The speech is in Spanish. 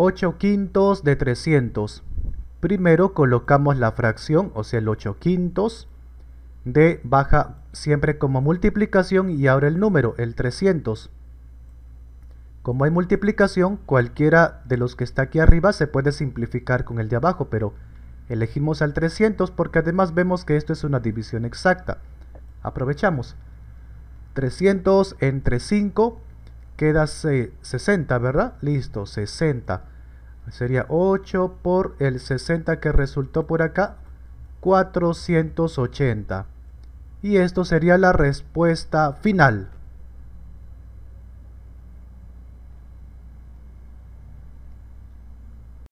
8 quintos de 300. Primero colocamos la fracción, o sea el 8 quintos, de baja siempre como multiplicación y ahora el número, el 300. Como hay multiplicación, cualquiera de los que está aquí arriba se puede simplificar con el de abajo, pero elegimos al 300 porque además vemos que esto es una división exacta. Aprovechamos. 300 entre 5 queda 60, ¿verdad? Listo, 60. Sería 8 por el 60 que resultó por acá, 480. Y esto sería la respuesta final.